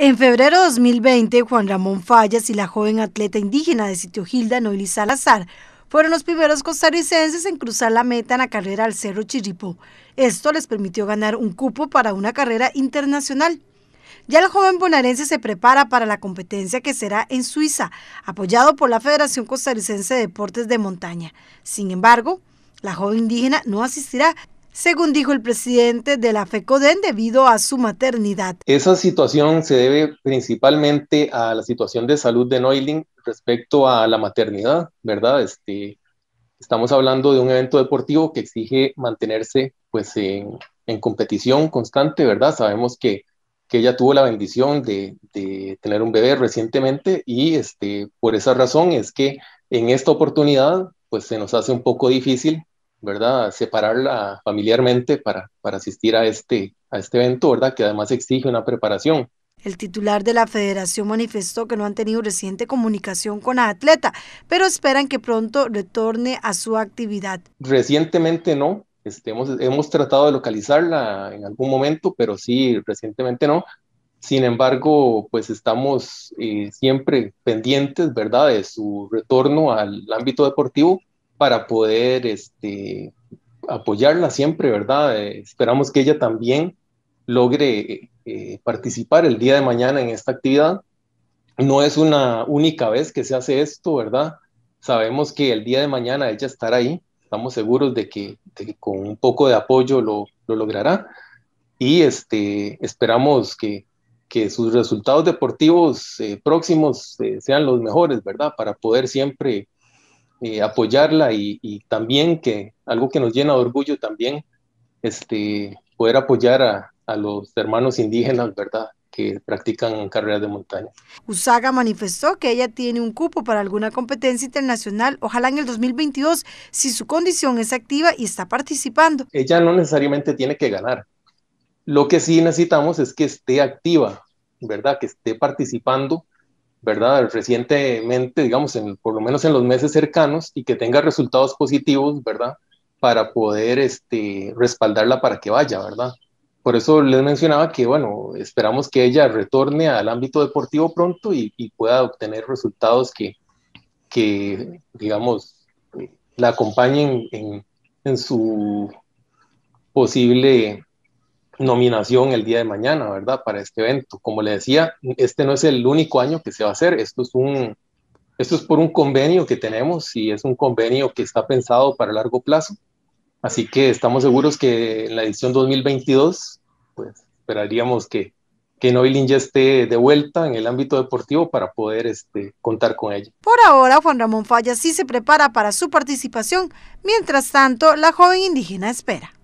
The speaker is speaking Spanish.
En febrero de 2020, Juan Ramón Fallas y la joven atleta indígena de sitio Gilda Noili Salazar fueron los primeros costarricenses en cruzar la meta en la carrera al Cerro Chiripó. Esto les permitió ganar un cupo para una carrera internacional. Ya el joven bonaerense se prepara para la competencia que será en Suiza, apoyado por la Federación Costarricense de Deportes de Montaña. Sin embargo, la joven indígena no asistirá, según dijo el presidente de la FECODEN debido a su maternidad. Esa situación se debe principalmente a la situación de salud de Noiling respecto a la maternidad, ¿verdad? Este, estamos hablando de un evento deportivo que exige mantenerse pues en, en competición constante, ¿verdad? Sabemos que, que ella tuvo la bendición de, de, tener un bebé recientemente y este, por esa razón es que en esta oportunidad pues se nos hace un poco difícil ¿verdad? Separarla familiarmente para, asistir a este, a este evento, ¿verdad? Que además exige una preparación. El titular de la federación manifestó que no han tenido reciente comunicación con la atleta, pero esperan que pronto retorne a su actividad. Recientemente no, este, hemos, tratado de localizarla en algún momento, pero sí, recientemente no. Sin embargo, pues estamos eh, siempre pendientes, ¿verdad?, de su retorno al ámbito deportivo para poder este, apoyarla siempre, ¿verdad? Eh, esperamos que ella también logre eh, participar el día de mañana en esta actividad. No es una única vez que se hace esto, ¿verdad? Sabemos que el día de mañana ella estará ahí, estamos seguros de que, con un poco de apoyo lo, logrará y este, esperamos que, sus resultados deportivos eh, próximos sean los mejores, ¿verdad? Para poder siempre eh, apoyarla y, también que algo que nos llena de orgullo también, este, poder apoyar a, a los hermanos indígenas, ¿verdad? que practican carreras de montaña. Usaga manifestó que ella tiene un cupo para alguna competencia internacional, ojalá en el 2022, si su condición es activa y está participando. Ella no necesariamente tiene que ganar. Lo que sí necesitamos es que esté activa, ¿verdad? Que esté participando ¿verdad? Recientemente, digamos, en, por lo menos en los meses cercanos y que tenga resultados positivos, ¿verdad? Para poder este, respaldarla para que vaya, ¿verdad? Por eso les mencionaba que, bueno, esperamos que ella retorne al ámbito deportivo pronto y, pueda obtener resultados que, que, digamos, la acompañen en, en su posible nominación el día de mañana, ¿verdad? Para este evento. Como le decía, este no es el único año que se va a hacer. Esto es un, esto es por un convenio que tenemos y es un convenio que está pensado para largo plazo. Así que estamos seguros que en la edición 2022, pues esperaríamos que, que Noilin ya esté de vuelta en el ámbito deportivo para poder este, contar con ella. Por ahora, Juan Ramón Falla sí se prepara para su participación. Mientras tanto, la joven indígena espera.